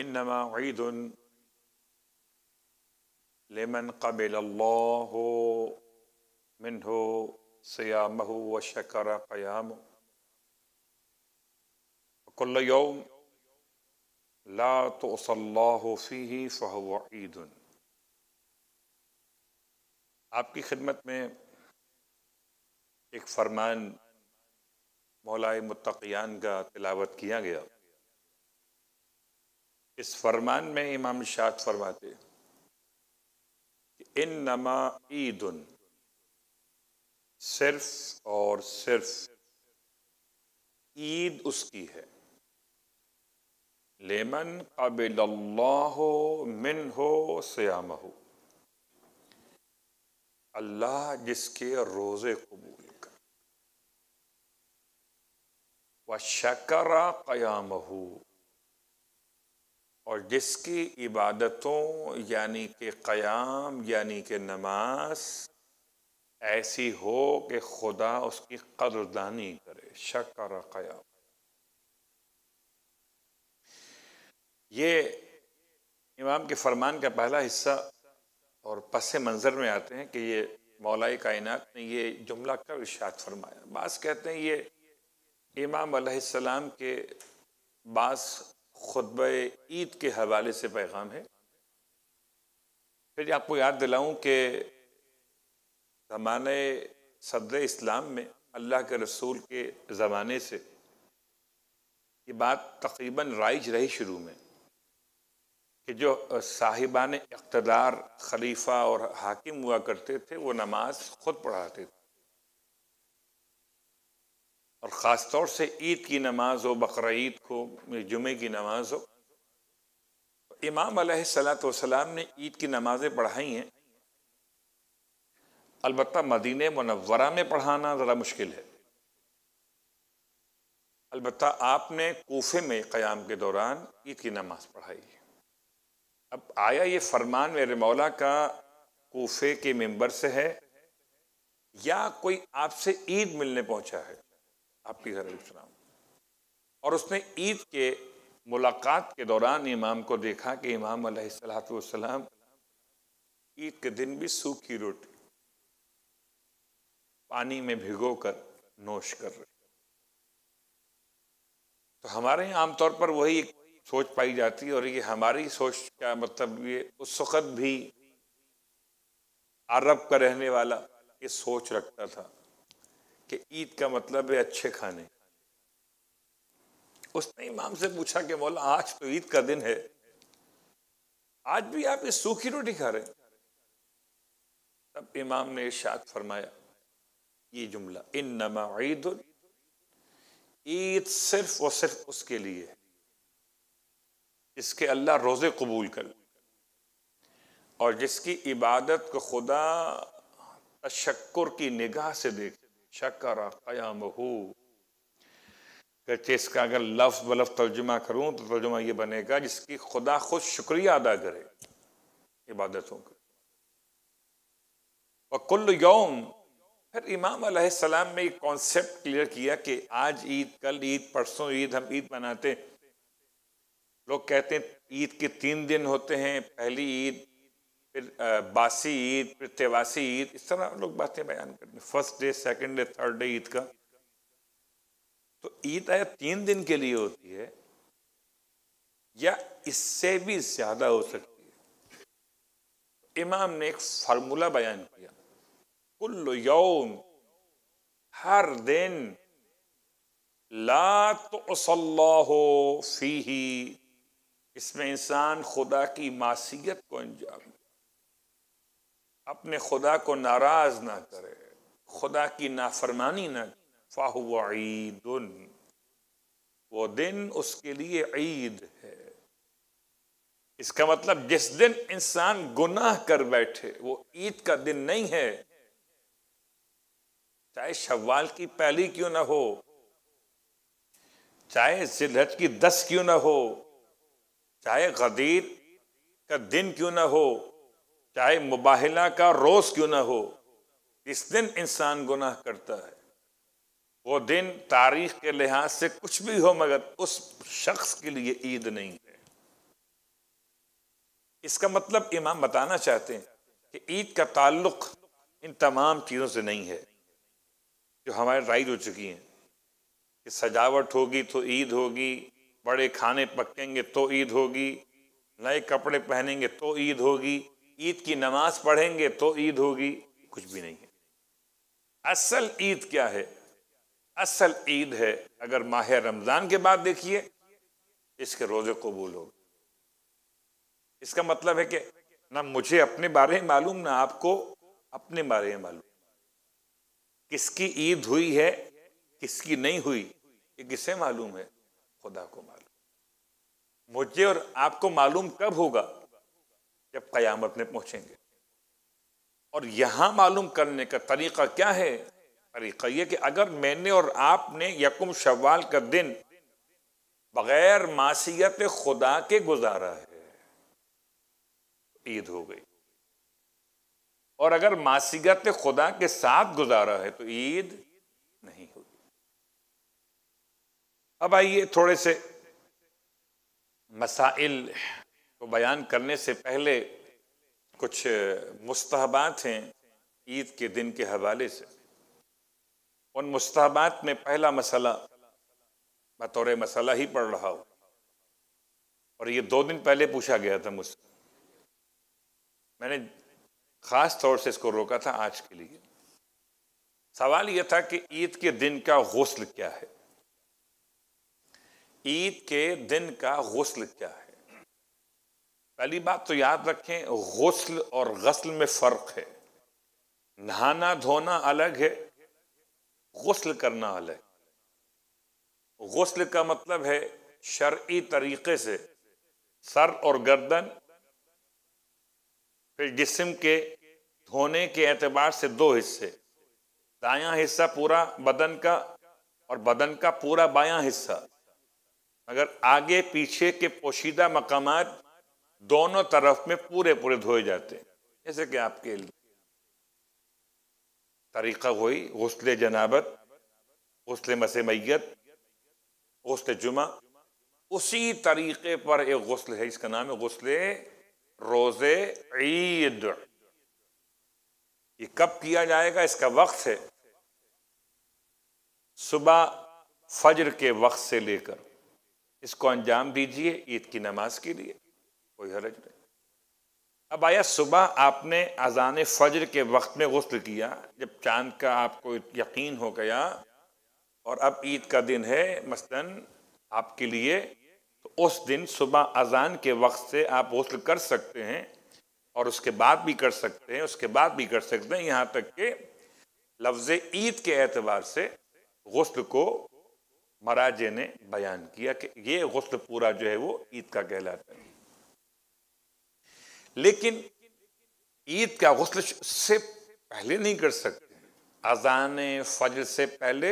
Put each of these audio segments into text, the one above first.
إنما عيد لمن قبل الله منه صيامه وشكر قيامه كل يوم لا تؤصى الله فيه فهو عيد آپ کی خدمت میں ایک فرمان مولا متقیان کا تلاوت کیا گیا इस फरमान में इमाम शाद फरमाते इन नमा उन सिर्फ और सिर्फ ईद उसकी है लेमन कबिल हो मिन हो सयाम हो अल्लाह जिसके रोज़े कबूल कर व शकर क़याम हो और जिसकी इबादतों यानी कि क़याम यानी कि नमाज ऐसी हो कि खुदा उसकी कदरदानी करे शक्र क़याम ये इमाम के फरमान का पहला हिस्सा और पस मंज़र में आते हैं कि ये मौलाए कायनात ने ये जुमला कब इर्शाद फरमाया बास कहते हैं ये इमाम के बास खुतब ईद के हवाले से पैगाम है फिर आपको याद दिलाऊं कि ज़माने सदर इस्लाम में अल्लाह के रसूल के ज़माने से ये बात तकरीबन राइज रही शुरू में कि जो साहिबान इकतदार खलीफा और हाकिम हुआ करते थे वो नमाज ख़ुद पढ़ाते थे और ख़ास तौर से ईद की नमाज हो बकर ईद को जुमे की नमाज हो इमाम सलाम ने ईद की नमाज़ें पढ़ाई हैं अलबत् मदीन मनवरा में पढ़ाना ज़रा मुश्किल है अलबत् आपने कोफे में क़याम के दौरान ईद की नमाज पढ़ाई है अब आया ये फरमान मेरे मौला का कोफे के मेंबर से है या कोई आपसे ईद मिलने पहुँचा है आपकी घर इस्लाम और उसने ईद के मुलाकात के दौरान इमाम को देखा कि इमाम सलाम ईद के दिन भी सूखी रोटी पानी में भिगो कर नोश कर रहे तो हमारे यहाँ आमतौर पर वही एक सोच पाई जाती है और ये हमारी सोच का मतलब ये उस वक़्त भी अरब का रहने वाला ये सोच रखता था कि ईद का मतलब है अच्छे खाने उसने इमाम से पूछा कि मौला आज तो ईद का दिन है आज भी आप ये सूखी रोटी खा रहे हैं तब इमाम ने इशाद फरमाया ये जुमला इन नमा ईद ईद सिर्फ और सिर्फ उसके लिए इसके जिसके अल्लाह रोज़े कबूल कर और जिसकी इबादत को खुदा तशक्कुर की निगाह से देखे शकर क़यामहू कहते इसका अगर लफ्ज़ बलफ तर्जुमा करूँ तो तर्जुमा ये बनेगा जिसकी खुदा खुद शुक्रिया अदा करे इबादतों का वकुल यौम फिर इमाम सलाम ने एक कॉन्सेप्ट क्लियर किया कि आज ईद कल ईद परसों ईद हम ईद मनाते लोग कहते हैं ईद के तीन दिन होते हैं पहली ईद फिर बासी ईद फिर ईद इस तरह लोग बातें बयान करते हैं first day second day third day Eid का तो ईद आया तीन दिन के लिए होती है या इससे भी ज्यादा हो सकती है इमाम ने एक फार्मूला बयान किया कुल यौम हर दिन ला तो फी इसमें इंसान खुदा की मासीत को अंजाम अपने खुदा को नाराज ना करे खुदा की नाफरमानी ना फाहु ईद वो दिन उसके लिए ईद है इसका मतलब जिस दिन इंसान गुनाह कर बैठे वो ईद का दिन नहीं है चाहे शवाल की पहली क्यों ना हो चाहे सिद्धत की दस क्यों ना हो चाहे गदीर का दिन क्यों ना हो चाहे मुबाहला का रोज़ क्यों ना हो इस दिन इंसान गुनाह करता है वो दिन तारीख के लिहाज से कुछ भी हो मगर उस शख्स के लिए ईद नहीं है इसका मतलब इमाम बताना चाहते हैं कि ईद का ताल्लुक इन तमाम चीज़ों से नहीं है जो हमारे राइज हो चुकी हैं कि सजावट होगी तो ईद होगी बड़े खाने पकेंगे तो ईद होगी नए कपड़े पहनेंगे तो ईद होगी ईद की नमाज पढ़ेंगे तो ईद होगी कुछ भी नहीं है असल ईद क्या है असल ईद है अगर माह रमज़ान के बाद देखिए इसके रोज़े कबूल हो इसका मतलब है कि ना मुझे अपने बारे में मालूम ना आपको अपने बारे में मालूम किसकी ईद हुई है किसकी नहीं हुई ये किसे मालूम है खुदा को मालूम मुझे और आपको मालूम कब होगा जब क़यामत में पहुंचेंगे और यहां मालूम करने का तरीक़ा क्या है तरीक़ा यह कि अगर मैंने और आपने यकुम शवाल का दिन बग़ैर मासीत खुदा के गुजारा है ईद हो गई और अगर मासीत खुदा के साथ गुजारा है तो ईद नहीं होगी अब आइए थोड़े से मसाइल को तो बयान करने से पहले कुछ मुस्तबात हैं ईद के दिन के हवाले से उन मुस्तबात में पहला मसला बतौर मसला ही पढ़ रहा हूँ और ये दो दिन पहले पूछा गया था मुझसे मैंने ख़ास तौर से इसको रोका था आज के लिए सवाल यह था कि ईद के दिन का गसल क्या है ईद के दिन का गसल क्या है पहली बात तो याद रखें गसल और गसल में फ़र्क है नहाना धोना अलग है गसल करना अलग गसल का मतलब है शर्य तरीक़े से सर और गर्दन फिर जिसम के धोने के एतबार से दो हिस्से दायां हिस्सा पूरा बदन का और बदन का पूरा बायां हिस्सा मगर आगे पीछे के पोशीदा मकामात दोनों तरफ में पूरे पूरे धोए जाते हैं जैसे कि आपके तरीका हुई गसल जनाबत गसल मसे मैत गसल जुमा उसी तरीके पर एक गसल है इसका नाम है गसले रोज़े ईद ये कब किया जाएगा इसका वक्त है सुबह फजर के वक्त से लेकर इसको अंजाम दीजिए ईद की नमाज के लिए कोई हरज नहीं अब आया सुबह आपने अजान फजर के वक्त में गसल किया जब चांद का आपको यकीन हो गया और अब ईद का दिन है मसलन आपके लिए तो उस दिन सुबह अजान के वक्त से आप गसल कर सकते हैं और उसके बाद भी कर सकते हैं उसके बाद भी कर सकते हैं यहाँ तक के लफ्ज़ ईद के एतबार से गसल को मराजे ने बयान किया कि ये गसल पूरा जो है वो ईद का कहलाता है लेकिन ईद का गसल से पहले नहीं कर सकते अजान फजर से पहले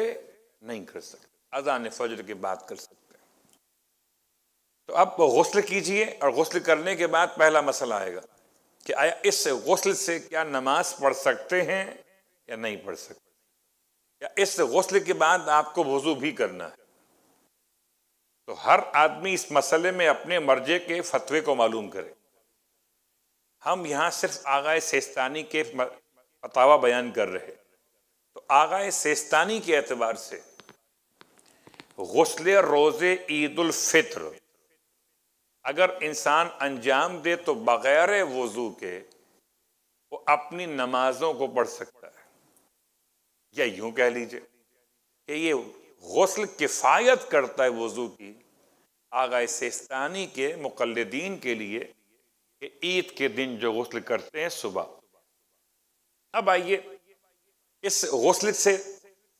नहीं कर सकते अजान फजर की बात कर सकते तो आप गसल कीजिए और गसल करने के बाद पहला मसला आएगा कि आया इस गसल से क्या नमाज पढ़ सकते हैं या नहीं पढ़ सकते या इस गसल के बाद आपको वजू भी करना है तो हर आदमी इस मसले में अपने मर्जे के फतवे को मालूम करे हम यहाँ सिर्फ आगाए सेस्तानी के पतावा बयान कर रहे तो आगाए सेस्तानी के एतबार से गसल रोज़े ईदालफ़ित्र अगर इंसान अंजाम दे तो बग़ैर वज़ू के वो अपनी नमाज़ों को पढ़ सकता है या यूं कह लीजिए कि ये गसल किफ़ायत करता है वज़ू की आगाए सेस्तानी के मुकलदीन के लिए कि ईद के दिन जो गसल करते हैं सुबह अब आइए इस गसल से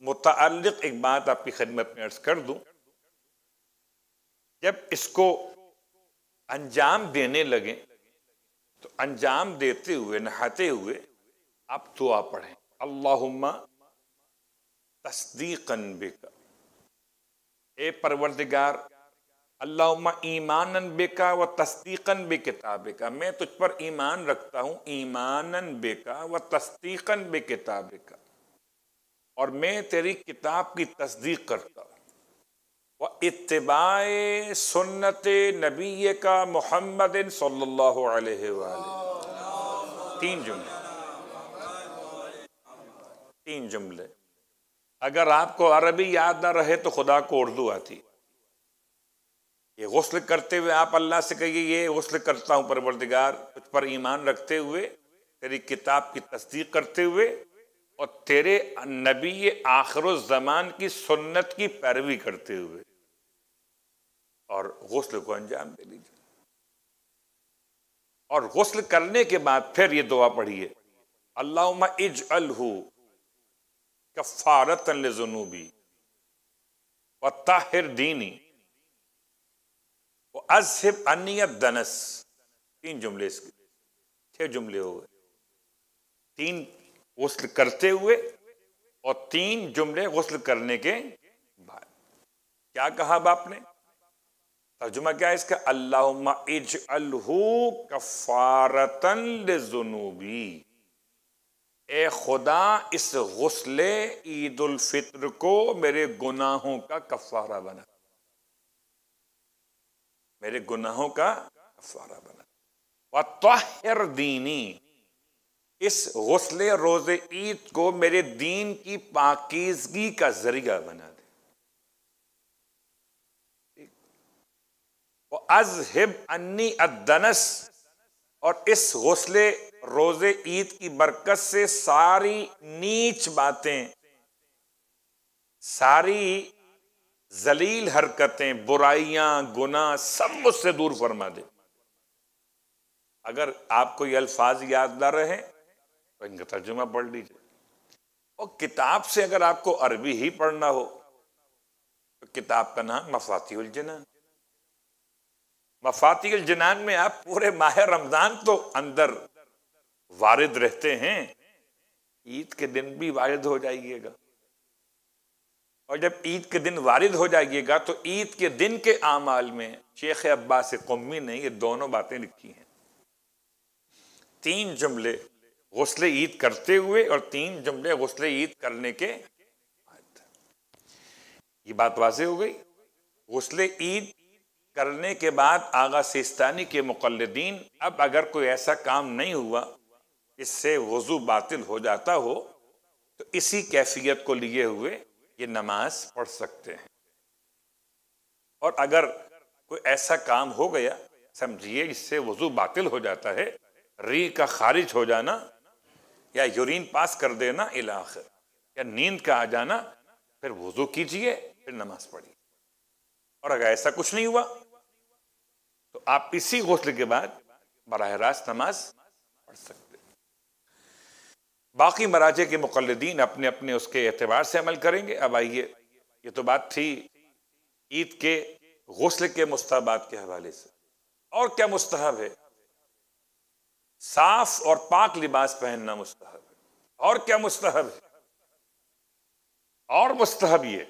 मुतल एक बात आपकी खदमत में अर्ज कर दूं जब इसको अंजाम देने लगे तो अंजाम देते हुए नहाते हुए आप दुआ पढ़ें अल्लाहुम्मा तस्दीकन बिका ए परवरदिगार अल्लाह ईमान बेका व तस्दीकन बे किताब का मैं तुझ पर ईमान रखता हूँ ईमान बेका व तस्दीकन बे किताब का और मैं तेरी किताब की तस्दीक करता हूँ व इतबाए सुन्नत नबी का मोहम्मद सल्लल्लाहु अलैहि तीन जुमले तीन जुमले अगर आपको अरबी याद ना रहे तो खुदा को उर्दू आती ये गौसल करते हुए आप अल्लाह से कहिए ये गौसल करता हूँ परवरदिगार उस पर ईमान रखते हुए तेरी किताब की तस्दीक करते हुए और तेरे नबी आखिर ज़मान की सुन्नत की पैरवी करते हुए और गौसल को अंजाम दे लीजिए और गौसल करने के बाद फिर ये दुआ पढ़िए अल्लाह इज अलहू कफ़ारत जुनूबी व ताहिर दीनी असिब अनियत दनस तीन जुमले इसके छह जुमले हो गए तीन गसल करते हुए और तीन जुमले गसल करने के बाद क्या कहा बाप ने तर्जुमा क्या है इसका अल्लाह इज अलहू कफारतन जुनूबी ए खुदा इस गसले ईद उल फित्र को मेरे गुनाहों का कफारा बना मेरे गुनाहों का अफवारा बना वतर दीनी इस गसल रोज़ ईद को मेरे दीन की पाकिजगी का जरिया बना दे अज हिब अन्नी अदनस और इस गौसले रोज़े ईद की बरकत से सारी नीच बातें सारी जलील हरकतें बुराइयां गुना सब मुझसे दूर फरमा दे अगर आपको ये अल्फाज याद ना रहे तो इनका तर्जुमा पढ़ लीजिए और किताब से अगर आपको अरबी ही पढ़ना हो तो किताब का नाम मफाती जनान मफाती उलजनान में आप पूरे माह रमजान तो अंदर वारिद रहते हैं ईद के दिन भी वारिद हो जाइएगा और जब ईद के दिन वारिद हो जाइएगा तो ईद के दिन के आमाल में शेख अब्बास कौमी ने ये दोनों बातें लिखी हैं तीन जुमले गसल ईद करते हुए और तीन जुमले गसल ईद करने के बाद ये बात वाजे हो गई गसल ईद करने के बाद आगा सिस्तानी के मुकलदीन अब अगर कोई ऐसा काम नहीं हुआ इससे वजू बातिल हो जाता हो तो इसी कैफियत को लिए हुए ये नमाज पढ़ सकते हैं और अगर कोई ऐसा काम हो गया समझिए इससे वजू बातिल हो जाता है री का खारिज हो जाना या यूरिन पास कर देना इलाख या नींद का आ जाना फिर वजू कीजिए फिर नमाज पढ़िए और अगर ऐसा कुछ नहीं हुआ तो आप इसी गौसल के बाद बरह रास्त नमाज पढ़ सकते बाकी मराजे के मुकलदीन अपने अपने उसके एतबार से अमल करेंगे अब आइए ये तो बात थी ईद के गसल के मुस्ताबात के हवाले से और क्या मुस्तहब है साफ और पाक लिबास पहनना मुस्तहब है और क्या मुस्तहब है और मुस्तहब ये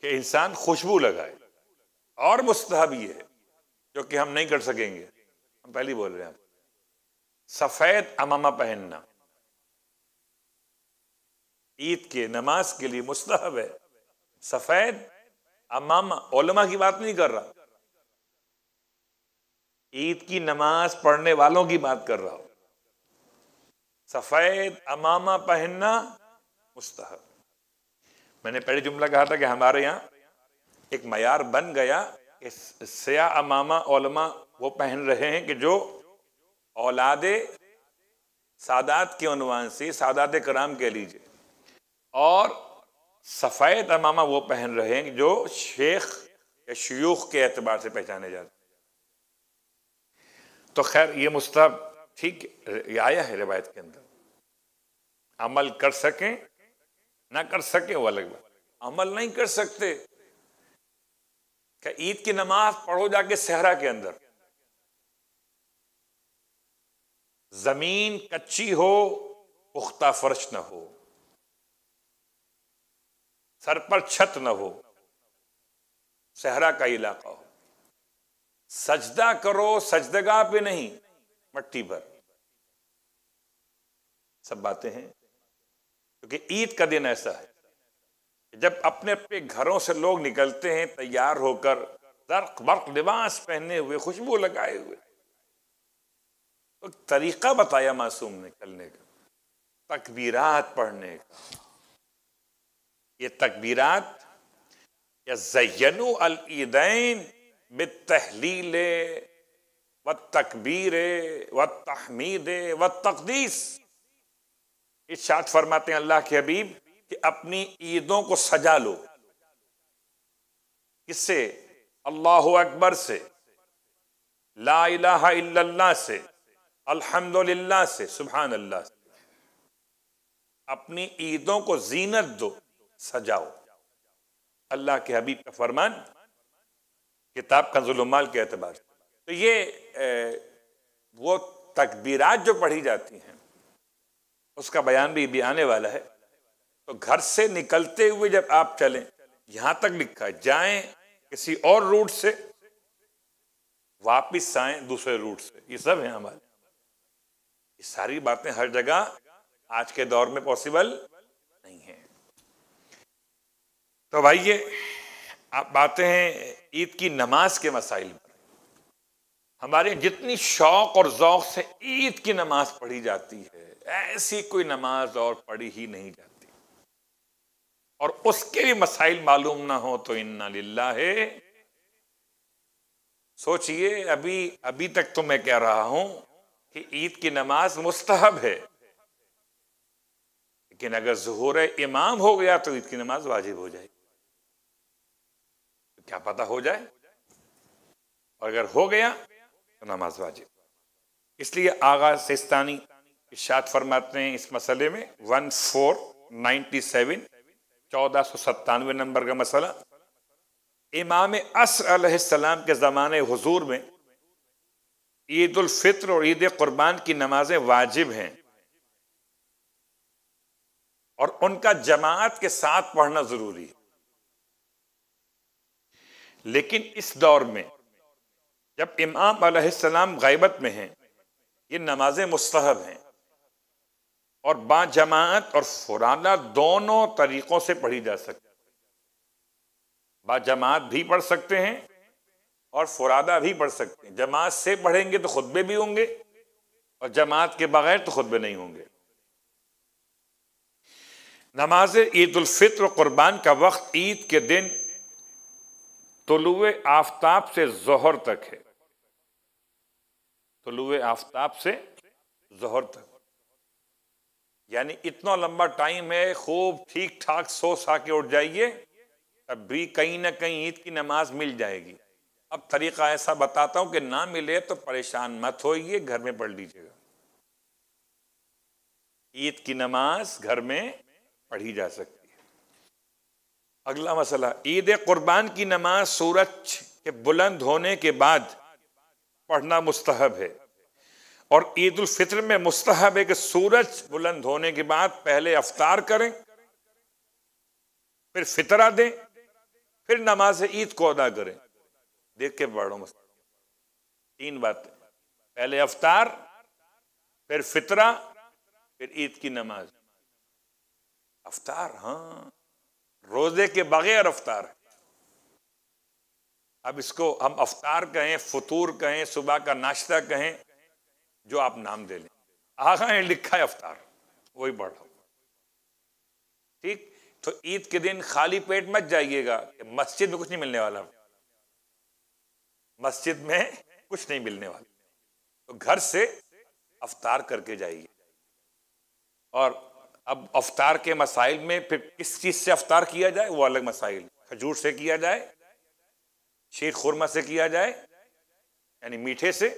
कि इंसान खुशबू लगाए और मुस्तहब ये है जो कि हम नहीं कर सकेंगे हम पहले बोल रहे हैं सफ़ेद अमामा पहनना ईद के नमाज के लिए मुस्तहब है सफेद अमामा ओलमा की बात नहीं कर रहा ईद की नमाज पढ़ने वालों की बात कर रहा हूं सफेद अमामा पहनना मुस्तहब मैंने पहले जुमला कहा था कि हमारे यहाँ एक मैार बन गया सया अमामा ओलमा वो पहन रहे हैं कि जो औलादे सादात के अनुमान से सादात कराम कह लीजिए और सफ़ेद अमामा वो पहन रहे हैं जो शेख या शयूख के एतबार से पहचाने जाते तो खैर ये मुस्ताब ठीक आया है रिवायत के अंदर अमल कर सकें ना कर सकें वो अलग बात अमल नहीं कर सकते क्या ईद की नमाज पढ़ो जाके सहरा के अंदर जमीन कच्ची हो पुख्ता फर्श ना हो सर पर छत न हो सहरा का इलाका हो सजदा करो सजदगा पे नहीं मट्टी पर सब बातें हैं क्योंकि ईद का दिन ऐसा है जब अपने अपने घरों से लोग निकलते हैं तैयार होकर दर्क बर्क लिबास पहने हुए खुशबू लगाए हुए तो तरीका बताया मासूम ने निकलने का तकबीरात पढ़ने का ये तकबीरात या जयनु ईदैन बित तहलील व तकबीर व तहमीद व तकदीस इर्शाद फरमाते हैं अल्लाह के हबीब कि अपनी ईदों को सजा लो किससे अल्लाह अकबर से ला इलाहा इल्लल्लाह से अल्हम्दुलिल्लाह से सुबहान अल्लाह से अपनी ईदों को जीनत दो सजाओ अल्लाह के हबीब का फरमान किताब का जुलमाल के अतबार से तो ये ए, वो तकबीरात जो पढ़ी जाती हैं उसका बयान भी, अभी आने वाला है तो घर से निकलते हुए जब आप चलें यहाँ तक लिखा है जाएं किसी और रूट से वापस आए दूसरे रूट से ये सब है हमारे ये सारी बातें हर जगह आज के दौर में पॉसिबल तो भाई ये आप बातें हैं ईद की नमाज के मसाइल पर हमारे जितनी शौक और ओक़ से ईद की नमाज पढ़ी जाती है ऐसी कोई नमाज और पढ़ी ही नहीं जाती और उसके भी मसाइल मालूम ना हो तो इन्ना लिल्ला है सोचिए अभी अभी तक तो मैं कह रहा हूं कि ईद की नमाज मुस्तहब है लेकिन अगर जहूर इमाम हो गया तो ईद की नमाज वाजिब हो जाएगी क्या पता हो जाए और अगर हो गया तो नमाज वाजिब इसलिए आगा सिस्तानी इशात फरमाते हैं इस मसले में वन फोर नाइन्टी सेवन चौदह सौ सत्तानवे नंबर का मसला इमाम अलैहिस्सलाम के ज़माने हजूर में ईद फित्र और ईद कुर्बान की नमाजें वाजिब हैं और उनका जमात के साथ पढ़ना ज़रूरी है लेकिन इस दौर में जब इमाम आसमाम गैबत में हैं ये नमाजें मुस्तहब हैं और बाजमात और फुराना दोनों तरीक़ों से पढ़ी जा सकती बाजमात भी पढ़ सकते हैं और फुरादा भी पढ़ सकते हैं जमात से पढ़ेंगे तो खुतबे भी होंगे और जमात के बगैर तो खुतबे नहीं होंगे नमाज ईद उलफ़ित्र कुर्बान का वक्त ईद के दिन तुलुए आफ्ताब से जहर तक है तुलुए आफ्ताब से जहर तक यानी इतना लंबा टाइम है खूब ठीक ठाक सो सा के उठ जाइए तब भी कहीं ना कहीं ईद की नमाज मिल जाएगी अब तरीका ऐसा बताता हूं कि ना मिले तो परेशान मत होइए घर में पढ़ लीजिएगा ईद की नमाज घर में पढ़ी जा सकती अगला मसला ईद कुर्बान की नमाज सूरज के बुलंद होने के बाद पढ़ना मुस्तहब है और ईद उल फितर में मुस्तहब है कि सूरज बुलंद होने के बाद पहले अफ्तार करें फिर फितरा दें फिर नमाज ईद को अदा करें देख के पढ़ो तीन बातें पहले अफ्तार फिर फितरा फिर ईद की नमाज अफ्तार हाँ रोजे के बगैर अवतार अब इसको हम अवतार कहें फतूर कहें सुबह का नाश्ता कहें जो आप नाम दे लें आगा ने लिखा है अवतार वही पढ़ रहा ठीक तो ईद के दिन खाली पेट मत जाइएगा मस्जिद में कुछ नहीं मिलने वाला मस्जिद में कुछ नहीं मिलने वाला तो घर से अवतार करके जाइए और अब अवतार के मसाइल में फिर किस चीज़ से अवतार किया जाए वो अलग मसाइल खजूर से किया जाए शेर खुरमा से किया जाए यानी मीठे से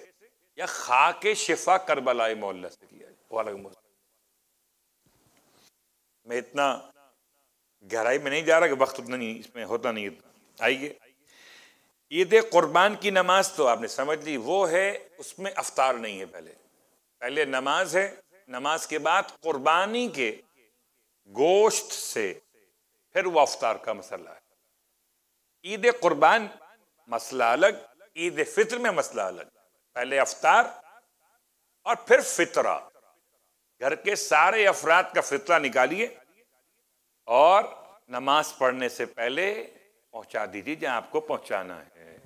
या खा के शिफा करबलाई मोहल्ला से किया जाए वो अलग मैं इतना गहराई में नहीं जा रहा कि वक्त उतना नहीं इसमें होता नहीं इतना आइए ईद कुर्बान की नमाज तो आपने समझ ली वो है उसमें अवतार नहीं है पहले पहले नमाज है नमाज के बाद कुर्बानी के गोश्त से फिर वो अवतार का मसला है ईद कुर्बान मसला अलग ईद फित्र में मसला अलग पहले अवतार और फिर फितरा घर के सारे अफराद का फितरा निकालिए और नमाज पढ़ने से पहले पहुंचा दीजिए जहां आपको पहुंचाना है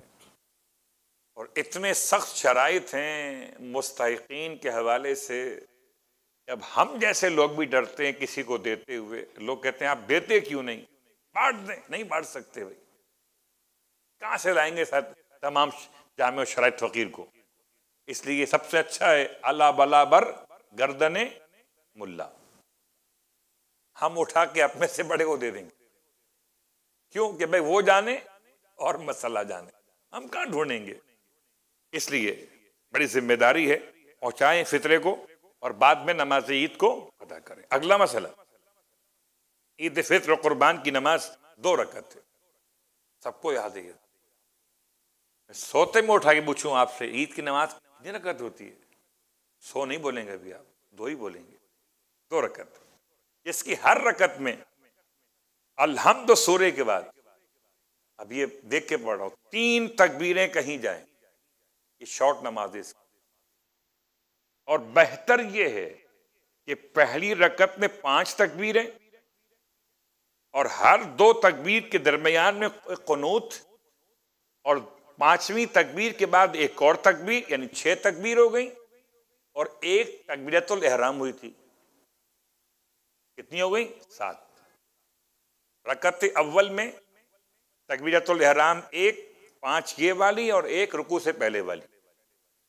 और इतने सख्त शराइत हैं मुस्तकिन के हवाले से अब हम जैसे लोग भी डरते हैं किसी को देते हुए लोग कहते हैं आप देते क्यों नहीं बांट दें नहीं बांट सकते भाई कहां से लाएंगे सर तमाम जाम शराय फ़कीर को इसलिए सबसे अच्छा है अला बला बर गर्दने मुल्ला हम उठा के अपने से बड़े को दे देंगे क्यों कि भाई वो जाने और मसला जाने हम कहा ढूंढेंगे इसलिए बड़ी जिम्मेदारी है पहुंचाएं फितरे को और बाद में नमाज ईद को अदा करें अगला मसला ईद फित्र कुर्बान की नमाज दो रकत है सबको याद है सोते में उठा के पूछूं आपसे ईद की नमाज कितनी रकत होती है सो नहीं बोलेंगे अभी आप दो ही बोलेंगे दो रकत इसकी हर रकत में अलहमद सूर्य के बाद अब ये देख के पढ़ रहा हूं तीन तकबीरें कहीं जाए ये शॉर्ट नमाज इसकी और बेहतर यह है कि पहली रकत में पांच तकबीरें और हर दो तकबीर के दरमियान में कनूत और पांचवी तकबीर के बाद एक और तकबीर यानी छह तकबीर हो गई और एक तकबीरतुल एहराम हुई थी कितनी हो गई सात रकत अव्वल में तकबीरतुल एहराम एक पांच ये वाली और एक रुकू से पहले वाली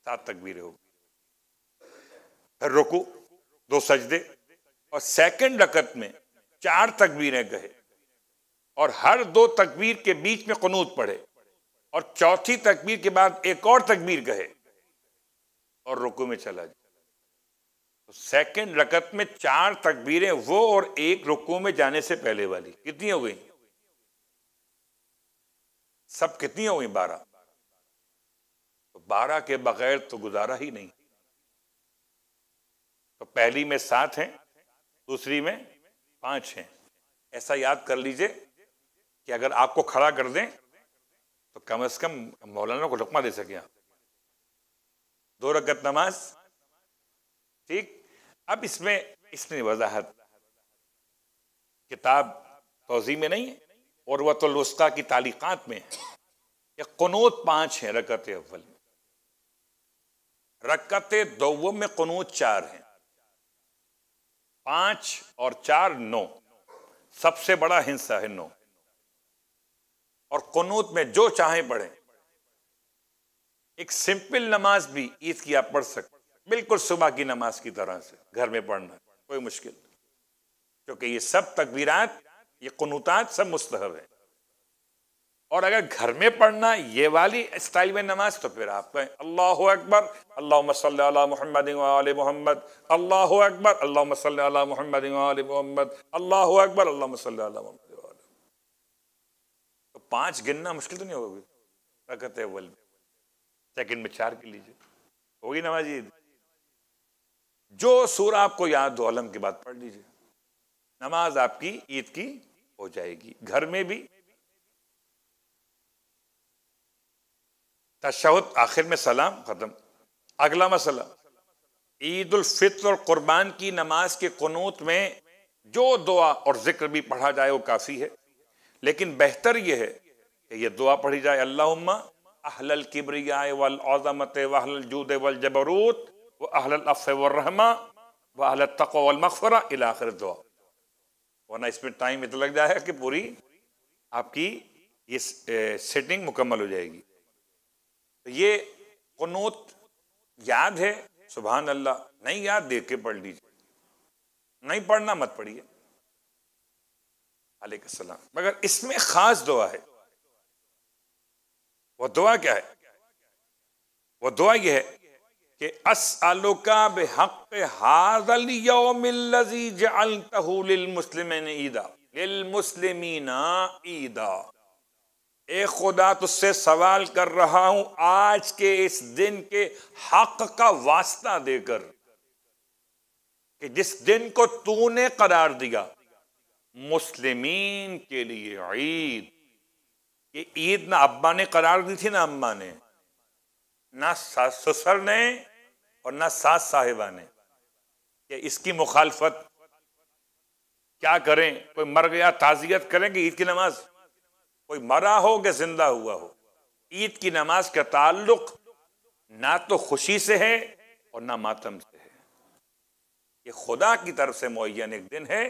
सात तकबीरें हो गई फिर रुको दो सजदे और सेकंड रकत में चार तकबीरें कहे और हर दो तकबीर के बीच में कनूत पढ़े और चौथी तकबीर के बाद एक और तकबीर कहे और रुकू में चला जाए तो सेकंड रकत में चार तकबीरें वो और एक रुकू में जाने से पहले वाली कितनी हो गई सब कितनी हो गई बारह तो बारह के बगैर तो गुजारा ही नहीं पहली में सात हैं दूसरी में पांच हैं ऐसा याद कर लीजिए कि अगर आपको खड़ा कर दें तो कम से कम मौलाना को लुकमा दे सके आप दो रकत नमाज ठीक अब इसमें इसने वजाहत किताब तोजी में नहीं है और लुस्ता की तालीक़ात में है कनूत पांच है रकत अव्वल में रकत दो में कनूत चार हैं पांच और चार नौ सबसे बड़ा हिंसा है नौ और कनूत में जो चाहे पढ़े एक सिंपल नमाज भी ईद की आप पढ़ सकते बिल्कुल सुबह की नमाज की तरह से घर में पढ़ना कोई मुश्किल क्योंकि ये सब तकबीरात ये कनूतात सब मुस्तहब है और अगर घर में पढ़ना ये वाली स्टाइल में नमाज तो फिर आप कहें अल्लाह अकबर अल्लाह मसल मोहम्मद मोहम्मद अल्लाह अकबर अल्लाह मसल मोहम्मद मोहम्मद अल्लाह अकबर अल्लाह मसल मोहम्मद तो पांच गिनना मुश्किल तो नहीं होगी रकत अव्वल सेकंड में चार गिन लीजिए होगी नमाज ईद जो सूर आपको याद दो आलम की बात पढ़ लीजिए नमाज आपकी ईद की हो जाएगी घर में भी तशद आखिर में सलाम ख़त्म अगला मसला ईद फित्र और कुर्बान की नमाज के कनूत में जो दुआ और जिक्र भी पढ़ा जाए वो काफ़ी है लेकिन बेहतर यह है कि यह दुआ पढ़ी जाए अल्लाह अहलल किबरिया वल औज़मत वहल जूद वल जबरूत व अहल अफ़ वरमा व मखफरा दुआ वरना इसमें टाइम इतना लग जाएगा कि पूरी आपकी इस सेटिंग मुकम्मल हो जाएगी तो ये कनोत याद है सुबहान अल्लाह नहीं याद देख के पढ़ लीजिए नहीं पढ़ना मत पढ़िए सलाम मगर इसमें खास दुआ है वो दुआ क्या है वो दुआ यह है कि अस आलोका बेहक हाजलियोमिल्लजी जअलतहु ईदा ईदा एक खुदा तुझसे सवाल कर रहा हूं आज के इस दिन के हक का वास्ता देकर कि जिस दिन को तूने करार दिया मुस्लिमीन के लिए ईद ये ईद ना अब्बा ने करार दी थी ना अम्मा ने ना ससुर ने और ना सास साहिबा ने कि इसकी मुखालफत क्या करें कोई मर गया ताजियत करें कि ईद की नमाज़ कोई मरा हो कि जिंदा हुआ हो ईद की नमाज का ताल्लुक ना तो खुशी से है और ना मातम से है ये खुदा की तरफ से मुन एक दिन है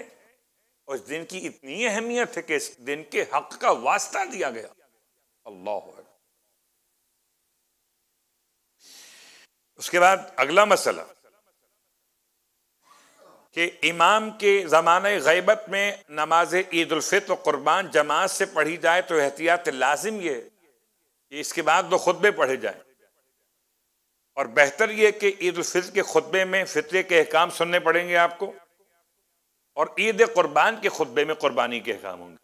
और इस दिन की इतनी अहमियत है कि इस दिन के हक का वास्ता दिया गया अल्लाह उसके बाद अगला मसला कि इमाम के ज़मान गैबत में नमाज ईदालफ़ितर क़ुरबान जमात से पढ़ी जाए तो एहतियात लाजिम ये कि इसके बाद दो खुतबे पढ़े जाए और बेहतर ये कि ईदालफ़ितर के खुतबे में फ़ितरे के अहकाम सुनने पड़ेंगे आपको और ईद क़ुरबान के खुतबे में क़ुरबानी के अहकाम होंगे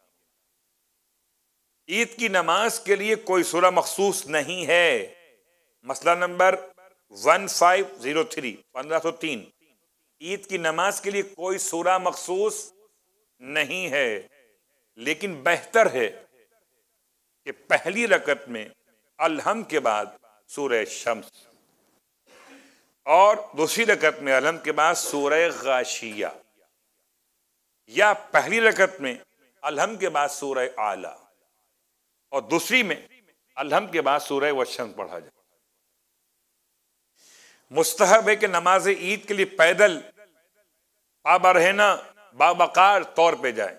ईद की नमाज के लिए कोई सूरह मखसूस नहीं है मसला number one five zero three पंद्रह सौ तीन ईद की नमाज के लिए कोई सूरा मखसूस नहीं है लेकिन बेहतर है कि पहली रकत में अलहम के बाद सूर्य शम्स और दूसरी रकत में अलहम के बाद सूर्य गाशिया या पहली रकत में अलहम के बाद सूर्य आला और दूसरी में अलहम के बाद सूर्य वशम पढ़ा जाए मुस्तहब है कि नमाज ईद के लिए पैदल पाबा रहना बाबाकार तौर पे जाए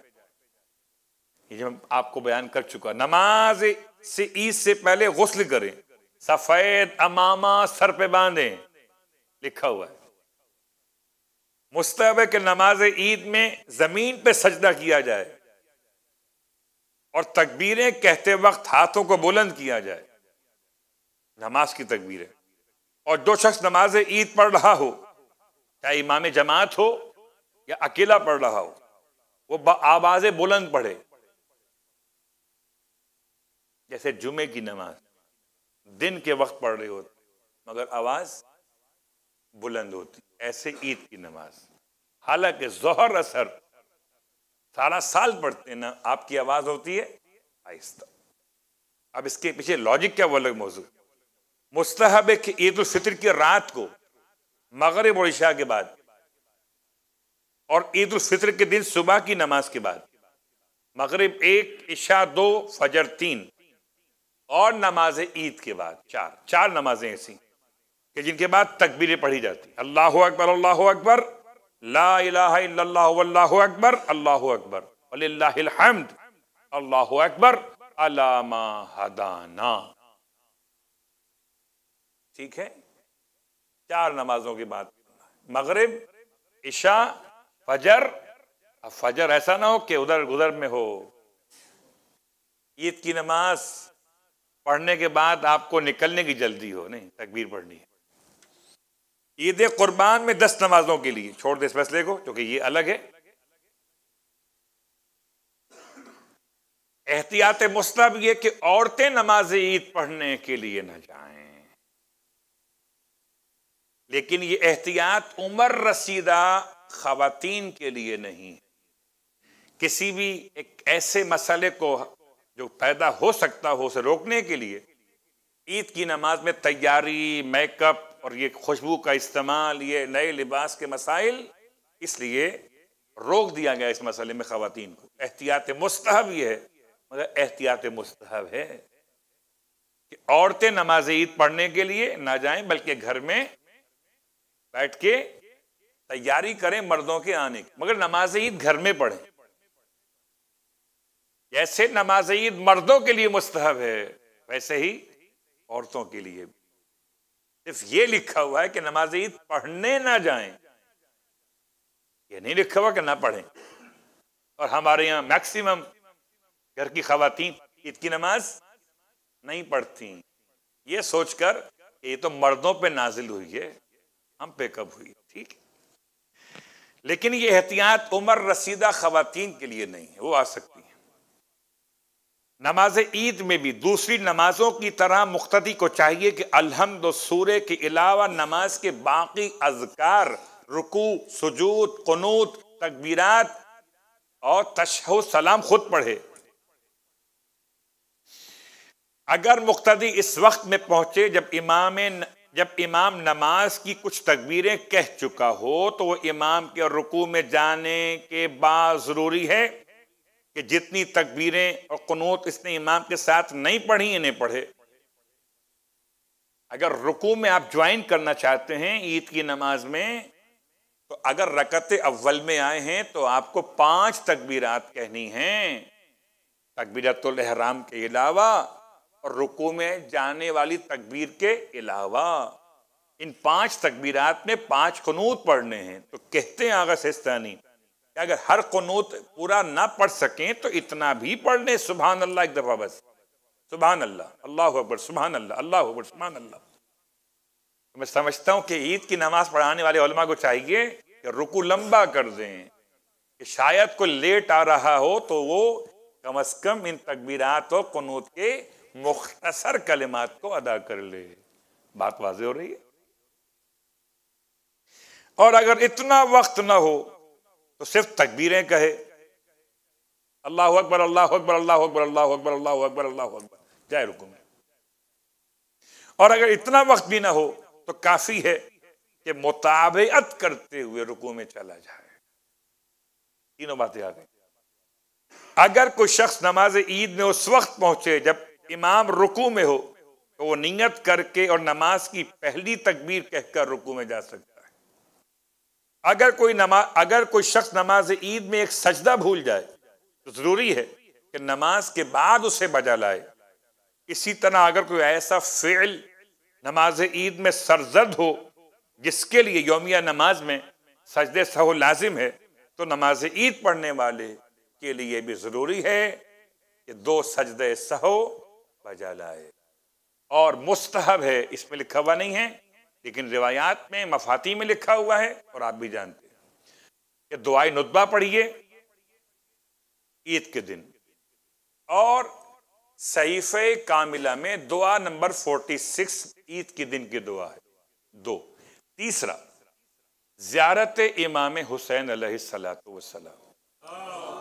ये जो आपको बयान कर चुका नमाज से ईद से पहले गसल करें सफेद अमामा सर पे बांधे लिखा हुआ है मुस्तहब है कि नमाज ईद में जमीन पे सजदा किया जाए और तकबीरें कहते वक्त हाथों को बुलंद किया जाए नमाज की तकबीरें और दो शख्स नमाज ईद पढ़ रहा हो चाहे इमाम जमात हो या अकेला पढ़ रहा हो वो आवाज बुलंद पढ़े जैसे जुमे की नमाज दिन के वक्त पढ़ रहे होते मगर आवाज बुलंद होती ऐसे ईद की नमाज हालांकि जहर असर सारा साल पढ़ते ना आपकी आवाज होती है आहिस्ता अब इसके पीछे लॉजिक क्या वो अलग मौजूद मुस्तहब है कि ईदालफ़ितर की रात को मगरब और के बाद और ईदालफ़ितर के दिन सुबह की नमाज के बाद मगरब एक ईशा दो फजर तीन और नमाज ईद के बाद चार चार नमाजें ऐसी कि जिनके बाद तकबीरें पढ़ी जाती अल्लाह अकबर अल्लाह अकबर लाला अकबर अल्लाह अकबर अल्लाह अकबर अलामा हदाना ठीक है चार नमाजों की बात मगरब ईशा फजर अब फजर ऐसा ना हो कि उधर उधर में हो ईद की नमाज पढ़ने के बाद आपको निकलने की जल्दी हो नहीं तकबीर पढ़नी है ईद कुर्बान में दस नमाजों के लिए छोड़ दे इस फैसले को क्योंकि ये अलग है एहतियात मुस्तब यह कि औरतें नमाज ईद पढ़ने के लिए ना जाएं लेकिन ये एहतियात उम्र रसीदा खातन के लिए नहीं है किसी भी एक ऐसे मसले को जो पैदा हो सकता हो उसे रोकने के लिए ईद की नमाज में तैयारी मेकअप और ये खुशबू का इस्तेमाल ये नए लिबास के मसाइल इसलिए रोक दिया गया इस मसले में खातन को एहतियात मस्तहब यह है मगर एहतियात मस्तहब है कि औरतें नमाज ईद पढ़ने के लिए ना जाएं बल्कि घर में बैठ के तैयारी करें मर्दों के आने की मगर नमाज ईद घर में पढ़ें जैसे नमाज ईद मर्दों के लिए मुस्तहब है वैसे ही औरतों के लिए भी सिर्फ ये लिखा हुआ है कि नमाज ईद पढ़ने ना जाएं ये नहीं लिखा हुआ कि ना पढ़ें और हमारे यहाँ मैक्सिमम घर की खातन ईद की नमाज नहीं पढ़ती ये सोचकर ये तो मर्दों पे नाजिल हुई है हम पे कब हुई ठीक है लेकिन ये एहतियात उम्र रसीदा खातन के लिए नहीं है वो आ सकती है नमाज ईद में भी दूसरी नमाजों की तरह मुख्तदी को चाहिए कि अलहमद सूर्य के अलावा नमाज के बाकी अजकार रुकू सुजूत कनूत तकबीरात और तशह सलाम खुद पढ़े अगर मुख्तदी इस वक्त में पहुंचे जब इमाम जब इमाम नमाज की कुछ तकबीरें कह चुका हो तो वो इमाम के रुकू में जाने के बाद ज़रूरी है कि जितनी तकबीरें और कनूत इसने इमाम के साथ नहीं पढ़ी इन्हें पढ़े अगर रुकू में आप ज्वाइन करना चाहते हैं ईद की नमाज में तो अगर रकत अव्वल में आए हैं तो आपको पांच तकबीरात कहनी हैं तकबीरतुल के अलावा और रुको में जाने वाली तकबीर के अलावा इन पांच तकबीरात में पांच कनूत पढ़ने हैं तो कहते हैं आगा सिस्तानी कि अगर हर कनूत पूरा ना पढ़ सकें तो इतना भी पढ़ लें सुबह अल्लाह एक दफ़ा बस सुबह अल्लाह अल्लाह अकबर सुबह अल्लाह अल्लाह अकबर सुबह अल्लाह तो मैं समझता हूँ कि ईद की नमाज पढ़ाने वाले उलमा को चाहिए कि रुकू लंबा कर दें कि शायद कोई लेट आ रहा हो तो वो कम अज़ कम इन तकबीरात और कनूत के मुख्तसर कलिमात को अदा कर ले बात वाज हो रही है और अगर इतना वक्त ना हो तो सिर्फ तकबीरें कहे अल्लाह अकबर अल्लाह अकबर अल्लाह अकबर अल्लाह अकबर अल्लाह अकबर अल्लाह अकबर जाए रुको और अगर इतना वक्त भी ना हो तो काफी है कि मुताबत करते हुए रुकू में चला जाए तीनों बातें आ गई अगर कोई शख्स नमाज ईद में उस वक्त पहुंचे जब इमाम रुकू में हो तो वो नियत करके और नमाज की पहली तकबीर कहकर रुकू में जा सकता है अगर कोई नमा अगर कोई शख्स नमाज ईद में एक सजदा भूल जाए तो ज़रूरी है कि नमाज के बाद उसे बजा लाए इसी तरह अगर कोई ऐसा फेल नमाज ईद में सरजद हो जिसके लिए योमिया नमाज में सजद सहो लाजिम है तो नमाज ईद पढ़ने वाले के लिए भी ज़रूरी है कि दो सजद सहो बजा लाए और मुस्तहब है इसमें लिखा हुआ नहीं है लेकिन रिवायात में मफाती में लिखा हुआ है और आप भी जानते हैं कि दुआई नुतबा पढ़िए ईद के दिन और सईफ कामिला में दुआ नंबर 46 ईद के दिन की दुआ है दो तीसरा ज्यारत इमाम हुसैन सलात वसलाम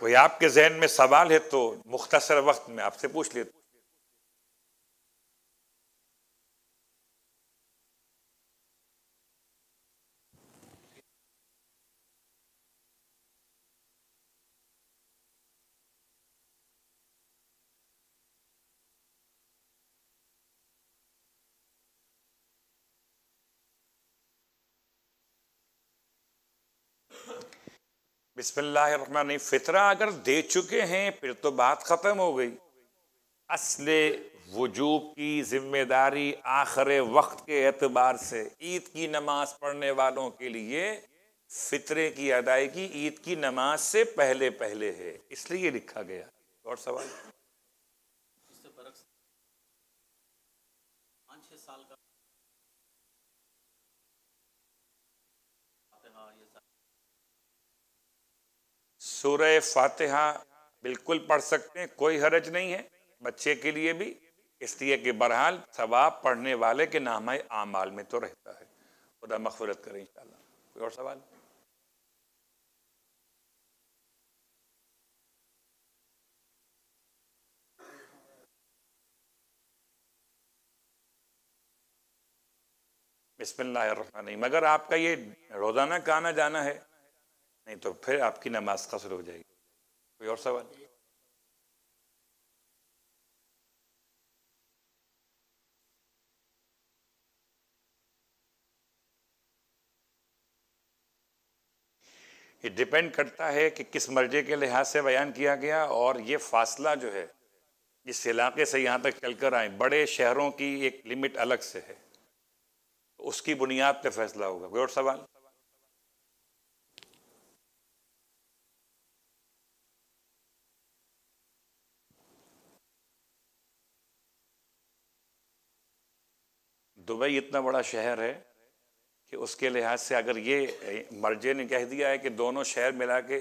कोई आपके जहन में सवाल है तो मुख्तसर वक्त में आपसे पूछ लेते बिस्मिल्लाहमान फितरा अगर दे चुके हैं फिर तो बात ख़त्म हो गई असल वजूब की जिम्मेदारी आखिर वक्त के एतबार से ईद की नमाज पढ़ने वालों के लिए फितरे की अदायगी ईद की नमाज से पहले पहले है इसलिए लिखा गया और सवाल सूर्य फातिहा बिल्कुल पढ़ सकते हैं कोई हरज नहीं है बच्चे के लिए भी इसलिए कि बहरहाल सवाब पढ़ने वाले के नाम आमाल में तो रहता है खुदा मफफरत करें इंशाल्लाह कोई और सवाल बिस्मिल्लाह मगर आपका ये रोज़ाना का आना जाना है नहीं तो फिर आपकी नमाज कसर हो जाएगी कोई और सवाल ये डिपेंड करता है कि किस मर्जे के लिहाज से बयान किया गया और ये फासला जो है इस इलाके से यहाँ तक चल कर आए बड़े शहरों की एक लिमिट अलग से है उसकी बुनियाद पे फैसला होगा कोई और सवाल दुबई इतना बड़ा शहर है कि उसके लिहाज से अगर ये मर्जे ने कह दिया है कि दोनों शहर मिला के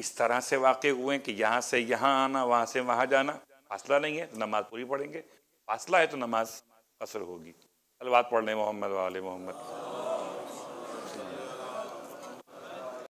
इस तरह से वाक़ हुए कि यहाँ से यहाँ आना वहाँ से वहाँ जाना फासला नहीं है तो नमाज पूरी पढ़ेंगे फासला है तो नमाज असर होगी अलवात पढ़ने मोहम्मद वाले मोहम्मद